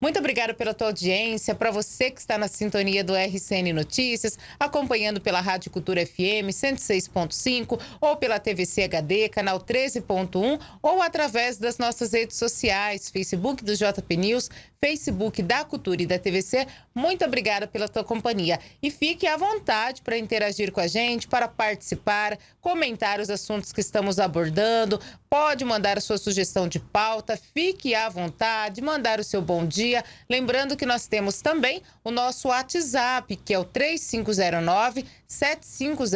Muito obrigada pela tua audiência, para você que está na sintonia do RCN Notícias, acompanhando pela Rádio Cultura FM 106.5 ou pela TVC HD, canal 13.1 ou através das nossas redes sociais, Facebook do JP News, Facebook da Cultura e da TVC. Muito obrigada pela tua companhia. E fique à vontade para interagir com a gente, para participar, comentar os assuntos que estamos abordando. Pode mandar a sua sugestão de pauta, fique à vontade, mandar o seu bom dia. Lembrando que nós temos também o nosso WhatsApp, que é o 3509 7500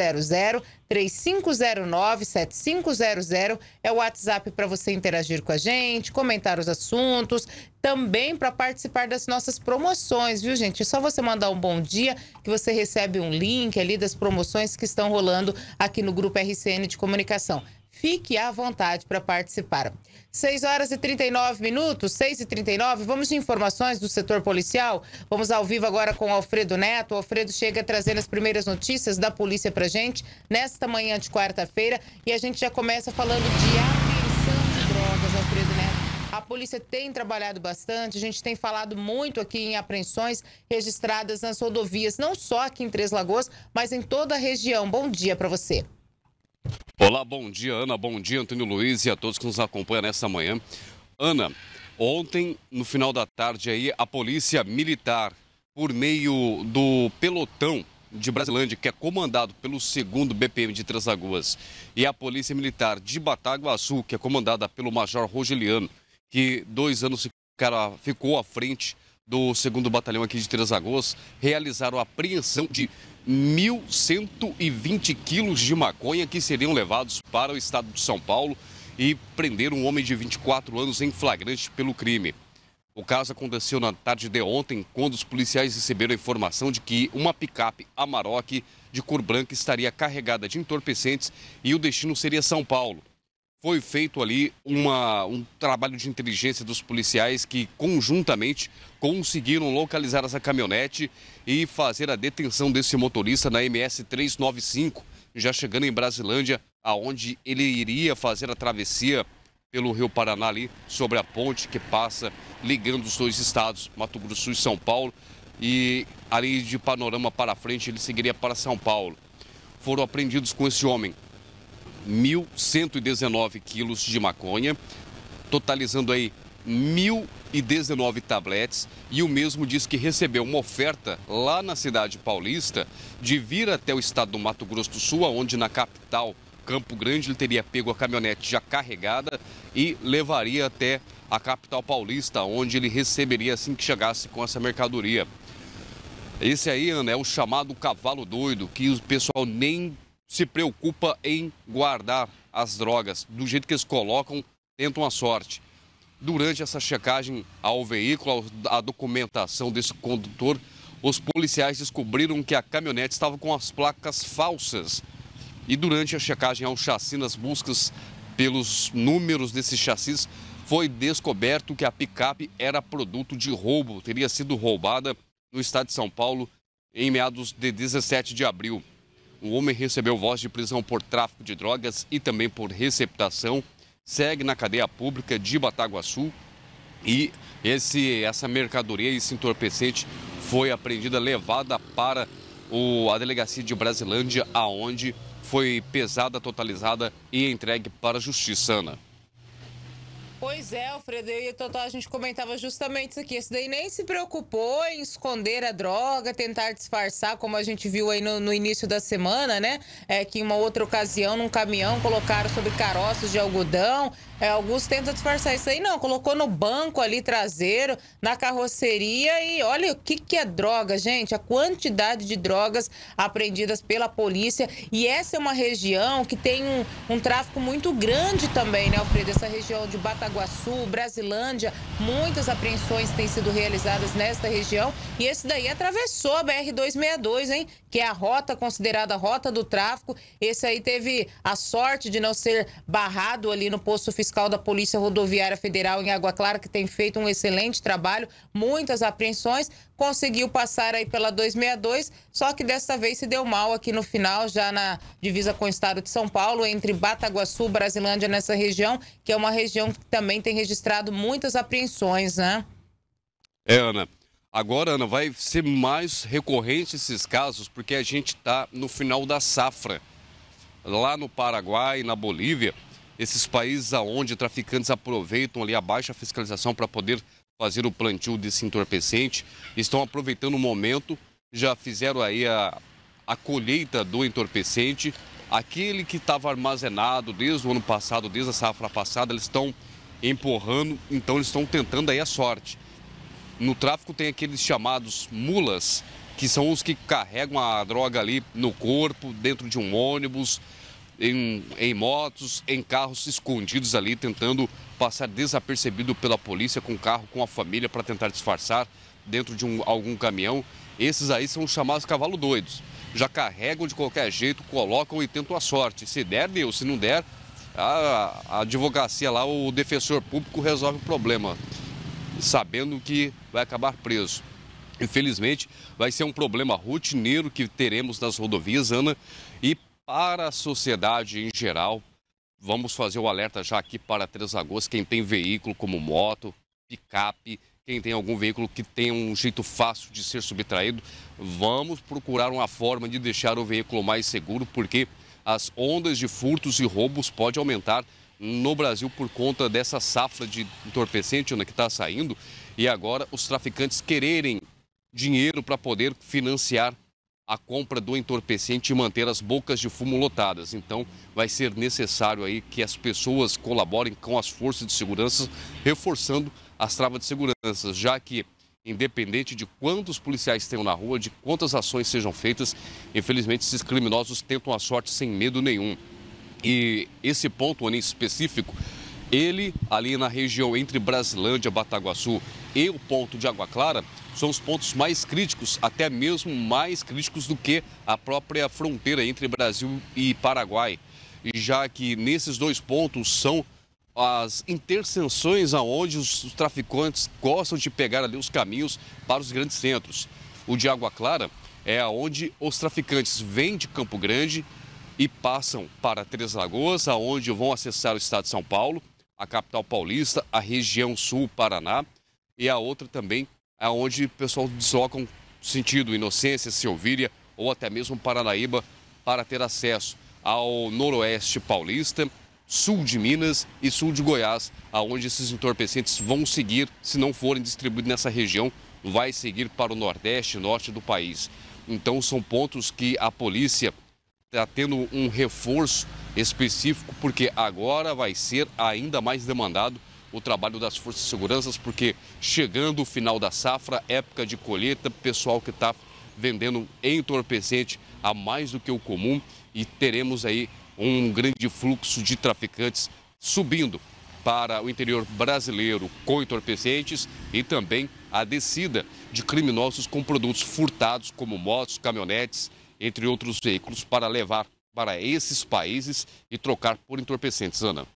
3509-7500 é o WhatsApp para você interagir com a gente, comentar os assuntos, também para participar das nossas promoções, viu, gente? É só você mandar um bom dia que você recebe um link ali das promoções que estão rolando aqui no Grupo RCN de Comunicação. Fique à vontade para participar. 6 horas e 39 minutos, 6 e 39, vamos de informações do setor policial. Vamos ao vivo agora com Alfredo Neto. O Alfredo chega trazendo as primeiras notícias da polícia para gente nesta manhã de quarta-feira. E a gente já começa falando de apreensão de drogas, Alfredo Neto. A polícia tem trabalhado bastante, a gente tem falado muito aqui em apreensões registradas nas rodovias, não só aqui em Três Lagoas, mas em toda a região. Bom dia para você. Olá, bom dia, Ana. Bom dia, Antônio Luiz e a todos que nos acompanham nessa manhã. Ana, ontem, no final da tarde, aí, a Polícia Militar, por meio do pelotão de Brasilândia, que é comandado pelo segundo BPM de Três Lagoas, e a Polícia Militar de Bataguaçu, que é comandada pelo Major Rogeliano, que dois anos ficou à frente do 2 Batalhão aqui de Três Lagoas realizaram a apreensão de 1.120 quilos de maconha que seriam levados para o estado de São Paulo e prenderam um homem de 24 anos em flagrante pelo crime. O caso aconteceu na tarde de ontem, quando os policiais receberam a informação de que uma picape Amarok de cor branca estaria carregada de entorpecentes e o destino seria São Paulo foi feito ali uma, um trabalho de inteligência dos policiais que conjuntamente conseguiram localizar essa caminhonete e fazer a detenção desse motorista na MS 395, já chegando em Brasilândia, aonde ele iria fazer a travessia pelo Rio Paraná ali, sobre a ponte que passa ligando os dois estados, Mato Grosso e São Paulo, e ali de panorama para frente ele seguiria para São Paulo. Foram apreendidos com esse homem 1.119 quilos de maconha, totalizando aí 1.019 tabletes. E o mesmo diz que recebeu uma oferta lá na cidade paulista de vir até o estado do Mato Grosso do Sul, onde na capital, Campo Grande, ele teria pego a caminhonete já carregada e levaria até a capital paulista, onde ele receberia assim que chegasse com essa mercadoria. Esse aí, Ana, é o chamado cavalo doido, que o pessoal nem se preocupa em guardar as drogas. Do jeito que eles colocam, tentam a sorte. Durante essa checagem ao veículo, à documentação desse condutor, os policiais descobriram que a caminhonete estava com as placas falsas. E durante a checagem ao chassi, nas buscas pelos números desses chassis, foi descoberto que a picape era produto de roubo, teria sido roubada no estado de São Paulo em meados de 17 de abril. O homem recebeu voz de prisão por tráfico de drogas e também por receptação. Segue na cadeia pública de Bataguaçu e esse, essa mercadoria, esse entorpecente, foi apreendida, levada para o, a delegacia de Brasilândia, aonde foi pesada, totalizada e entregue para a justiça. Ana. Pois é, Alfredo, eu e a Totó, a gente comentava justamente isso aqui. Esse daí nem se preocupou em esconder a droga, tentar disfarçar, como a gente viu aí no, no início da semana, né? É, que em uma outra ocasião, num caminhão, colocaram sobre caroços de algodão. É, alguns tentam disfarçar isso aí, não. Colocou no banco ali traseiro, na carroceria e olha o que, que é droga, gente. A quantidade de drogas apreendidas pela polícia. E essa é uma região que tem um, um tráfico muito grande também, né, Alfredo? Essa região de Bataguaçu, Brasilândia, muitas apreensões têm sido realizadas nesta região. E esse daí atravessou a BR-262, hein? que é a rota considerada a rota do tráfico. Esse aí teve a sorte de não ser barrado ali no posto fiscal da Polícia Rodoviária Federal em Água Clara, que tem feito um excelente trabalho, muitas apreensões, conseguiu passar aí pela 262, só que dessa vez se deu mal aqui no final, já na divisa com o estado de São Paulo, entre Bataguaçu, Brasilândia, nessa região, que é uma região que também tem registrado muitas apreensões, né? É, Ana. Agora, Ana, vai ser mais recorrente esses casos porque a gente está no final da safra. Lá no Paraguai, na Bolívia, esses países aonde traficantes aproveitam ali a baixa fiscalização para poder fazer o plantio desse entorpecente, estão aproveitando o momento, já fizeram aí a, a colheita do entorpecente. Aquele que estava armazenado desde o ano passado, desde a safra passada, eles estão empurrando, então eles estão tentando aí a sorte. No tráfico tem aqueles chamados mulas, que são os que carregam a droga ali no corpo, dentro de um ônibus, em, em motos, em carros escondidos ali, tentando passar desapercebido pela polícia com o carro, com a família, para tentar disfarçar dentro de um, algum caminhão. Esses aí são os chamados cavalo doidos. Já carregam de qualquer jeito, colocam e tentam a sorte. Se der, deu. Se não der, a, a advocacia lá, o defensor público resolve o problema sabendo que vai acabar preso. Infelizmente, vai ser um problema rotineiro que teremos nas rodovias, Ana, e para a sociedade em geral. Vamos fazer o um alerta já aqui para Três Lagoas, quem tem veículo como moto, picape, quem tem algum veículo que tenha um jeito fácil de ser subtraído, vamos procurar uma forma de deixar o veículo mais seguro, porque as ondas de furtos e roubos podem aumentar no Brasil por conta dessa safra de entorpecente que está saindo e agora os traficantes quererem dinheiro para poder financiar a compra do entorpecente e manter as bocas de fumo lotadas. Então, vai ser necessário aí que as pessoas colaborem com as forças de segurança, reforçando as travas de segurança, já que independente de quantos policiais tenham na rua, de quantas ações sejam feitas, infelizmente esses criminosos tentam a sorte sem medo nenhum. E esse ponto em específico, ele ali na região entre Brasilândia, Bataguaçu e o ponto de Água Clara, são os pontos mais críticos, até mesmo mais críticos do que a própria fronteira entre Brasil e Paraguai, já que nesses dois pontos são as interseções aonde os traficantes gostam de pegar ali os caminhos para os grandes centros. O de Água Clara é onde os traficantes vêm de Campo Grande e passam para Três Lagoas, aonde vão acessar o estado de São Paulo, a capital paulista, a região sul Paraná e a outra também aonde o pessoal deslocam sentido Inocência, Silvíria ou até mesmo Paranaíba para ter acesso ao noroeste paulista, sul de Minas e sul de Goiás, aonde esses entorpecentes vão seguir, se não forem distribuídos nessa região, vai seguir para o nordeste, norte do país. Então são pontos que a polícia Está tendo um reforço específico, porque agora vai ser ainda mais demandado o trabalho das forças de seguranças, porque chegando o final da safra, época de colheita, pessoal que está vendendo entorpecente a mais do que o comum e teremos aí um grande fluxo de traficantes subindo para o interior brasileiro com entorpecentes e também a descida de criminosos com produtos furtados como motos, caminhonetes entre outros veículos, para levar para esses países e trocar por entorpecentes. Ana.